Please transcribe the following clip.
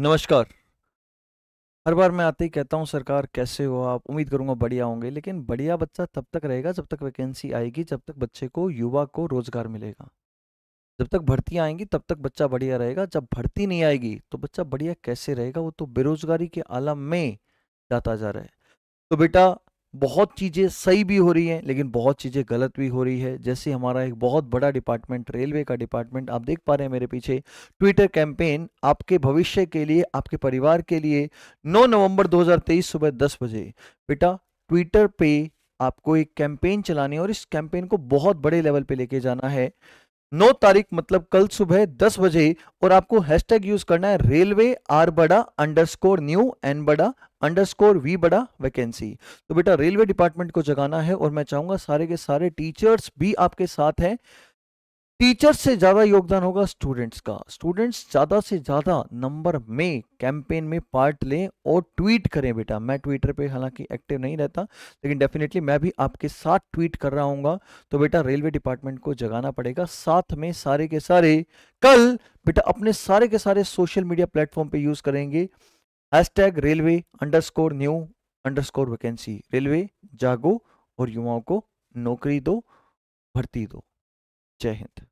नमस्कार हर बार मैं आते ही कहता हूँ सरकार कैसे हो आप उम्मीद करूँगा बढ़िया होंगे लेकिन बढ़िया बच्चा तब तक रहेगा जब तक वैकेंसी आएगी जब तक बच्चे को युवा को रोजगार मिलेगा जब तक भर्ती आएंगी तब तक बच्चा बढ़िया रहेगा जब भर्ती नहीं आएगी तो बच्चा बढ़िया कैसे रहेगा वो तो बेरोजगारी के आलम में जाता जा रहा है तो बेटा बहुत चीज़ें सही भी हो रही हैं लेकिन बहुत चीज़ें गलत भी हो रही है जैसे हमारा एक बहुत बड़ा डिपार्टमेंट रेलवे का डिपार्टमेंट आप देख पा रहे हैं मेरे पीछे ट्विटर कैंपेन आपके भविष्य के लिए आपके परिवार के लिए 9 नवंबर 2023 सुबह 10 बजे बेटा ट्विटर पे आपको एक कैंपेन चलाने और इस कैंपेन को बहुत बड़े लेवल पर लेके जाना है नौ तारीख मतलब कल सुबह दस बजे और आपको हैशटैग यूज करना है रेलवे आर बड़ा अंडर स्कोर न्यू एन बड़ा अंडर स्कोर वी बड़ा वैकेंसी तो बेटा रेलवे डिपार्टमेंट को जगाना है और मैं चाहूंगा सारे के सारे टीचर्स भी आपके साथ हैं टीचर से ज़्यादा योगदान होगा स्टूडेंट्स का स्टूडेंट्स ज़्यादा से ज़्यादा नंबर में कैंपेन में पार्ट लें और ट्वीट करें बेटा मैं ट्विटर पे हालांकि एक्टिव नहीं रहता लेकिन डेफिनेटली मैं भी आपके साथ ट्वीट कर रहा हूँ तो बेटा रेलवे डिपार्टमेंट को जगाना पड़ेगा साथ में सारे के सारे कल बेटा अपने सारे के सारे सोशल मीडिया प्लेटफॉर्म पर यूज़ करेंगे hash railway underscore new underscore vacancy railway जागो और युवाओं को नौकरी दो भर्ती दो जय हिंद